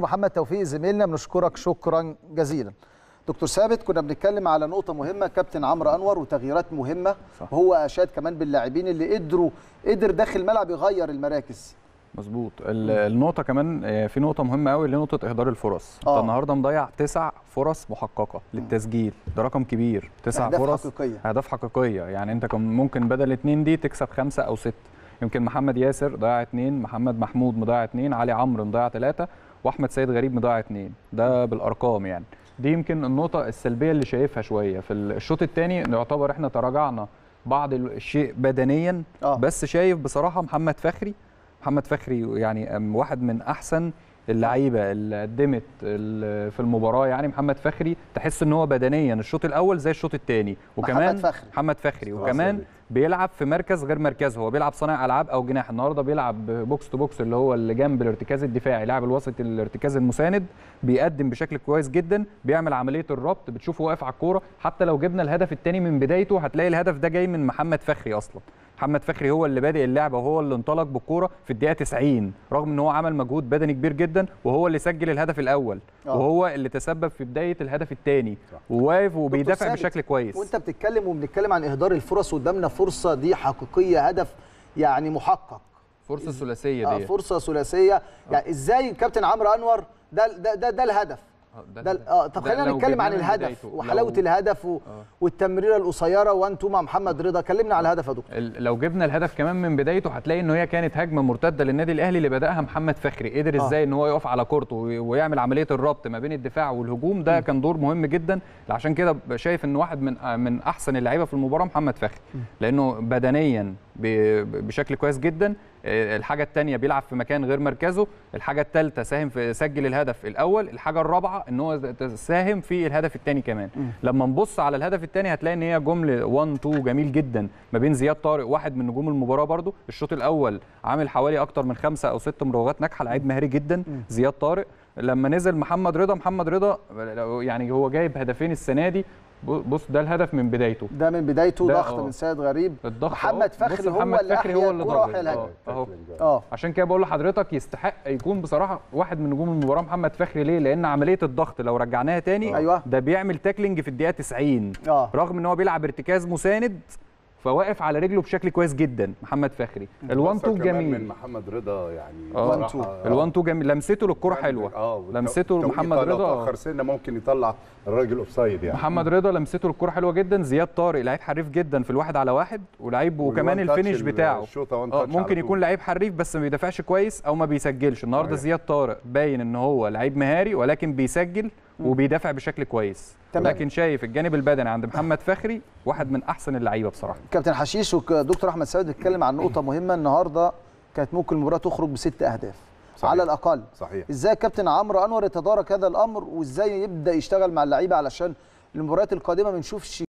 محمد توفيق زميلنا بنشكرك شكرا جزيلا دكتور ثابت كنا بنتكلم على نقطه مهمه كابتن عمرو انور وتغييرات مهمه صح. وهو اشاد كمان باللاعبين اللي قدروا قدر داخل الملعب يغير المراكز مظبوط النقطه كمان آه، في نقطه مهمه قوي اللي نقطه اهدار الفرص آه. انت النهارده مضيع تسع فرص محققه للتسجيل ده رقم كبير تسع أهداف فرص حقيقية. اهداف حقيقيه يعني انت كان ممكن بدل اتنين دي تكسب خمسه او سته يمكن محمد ياسر ضيع اثنين محمد محمود مضيع اثنين علي عمرو مضيع ثلاثه واحمد سيد غريب مضيع اثنين ده بالارقام يعني دي يمكن النقطه السلبيه اللي شايفها شويه في الشوط الثاني يعتبر احنا تراجعنا بعض الشيء بدنيا آه. بس شايف بصراحه محمد فخري محمد فخري يعني واحد من احسن اللعيبه اللي قدمت في المباراه يعني محمد فخري تحس ان هو بدنيا الشوط الاول زي الشوط الثاني وكمان محمد فخري محمد فخري وكمان بيلعب في مركز غير مركزه هو بيلعب صانع العاب او جناح النهارده بيلعب بوكس تو بوكس اللي هو اللي جنب الارتكاز الدفاعي لاعب الوسط الارتكاز المساند بيقدم بشكل كويس جدا بيعمل عمليه الربط بتشوفه واقف على الكوره حتى لو جبنا الهدف الثاني من بدايته هتلاقي الهدف ده جاي من محمد فخري اصلا محمد فخري هو اللي بادئ اللعبه وهو اللي انطلق بالكوره في الدقيقه 90 رغم ان هو عمل مجهود بدني كبير جدا وهو اللي سجل الهدف الاول أوه. وهو اللي تسبب في بدايه الهدف الثاني وواقف وبيدافع بشكل كويس وانت بتتكلم وبنتكلم عن اهدار الفرص قدامنا فرصه دي حقيقيه هدف يعني محقق فرصه ثلاثيه آه، دي آه فرصه ثلاثيه آه. يعني ازاي كابتن عمرو انور ده ده ده, ده الهدف آه، ده اه طب خلينا نتكلم عن الهدف وحلاوه الهدف و... آه. والتمريره القصيره وان تو مع محمد رضا كلمنا على الهدف يا دكتور لو جبنا الهدف كمان من بدايته هتلاقي ان هي كانت هجمه مرتده للنادي الاهلي اللي بداها محمد فخري قدر آه. ازاي ان هو يقف على كورته ويعمل عمليه الربط ما بين الدفاع والهجوم ده م. كان دور مهم جدا عشان كده شايف ان واحد من آه، من احسن اللعيبه في المباراه محمد فخري لانه بدنيا بشكل كويس جدا آه، الحاجه الثانيه بيلعب في مكان غير مركزه الحاجه الثالثه ساهم في سجل الهدف الاول الحاجه الرابعه ان هو ساهم في الهدف الثاني كمان م. لما نبص على الهدف الثاني هتلاقي ان هي جمله 1 2 جميل جدا ما بين زياد طارق واحد من نجوم المباراه برضو الشوط الاول عامل حوالي اكتر من خمسه او ست مراوغات ناجحه لعيب مهاري جدا م. زياد طارق لما نزل محمد رضا محمد رضا يعني هو جايب هدفين السنه دي بص ده الهدف من بدايته ده من بدايته ضغط آه. من سيد غريب الضغط آه. محمد فخري هو محمد فخري هو اللي ضغط آه، اهو اه عشان كده بقول لحضرتك يستحق يكون بصراحه واحد من نجوم المباراه محمد فخري ليه لان عمليه الضغط لو رجعناها تاني أيوه. ده بيعمل تاكلينج في الدقيقه 90 أوه. رغم ان هو بيلعب ارتكاز مساند فواقف على رجله بشكل كويس جدا محمد فخري الوان تو جميل من محمد رضا يعني آه. الوان تو جميل لمسته للكره حلوه آه، لمسته محمد رضا اخر سنه ممكن يطلع الراجل اوفسايد يعني محمد رضا لمسته للكره حلوه جدا زياد طارق لعيب حريف جدا في الواحد على واحد ولعيب وكمان الفينش بتاعه آه، ممكن يكون لعيب حريف بس ما بيدافعش كويس او ما بيسجلش النهارده زياد طارق باين ان هو لعيب مهاري ولكن بيسجل وبيدافع بشكل كويس تمام. لكن شايف الجانب البدني عند محمد فخري واحد من احسن اللعيبه بصراحه كابتن حشيش ودكتور احمد سيد بيتكلم عن نقطه مهمه النهارده كانت ممكن المباراه تخرج بست اهداف صحيح. على الاقل صحيح ازاي كابتن عمرو انور يتدارك هذا الامر وازاي يبدا يشتغل مع اللعيبه علشان المباريات القادمه ما نشوفش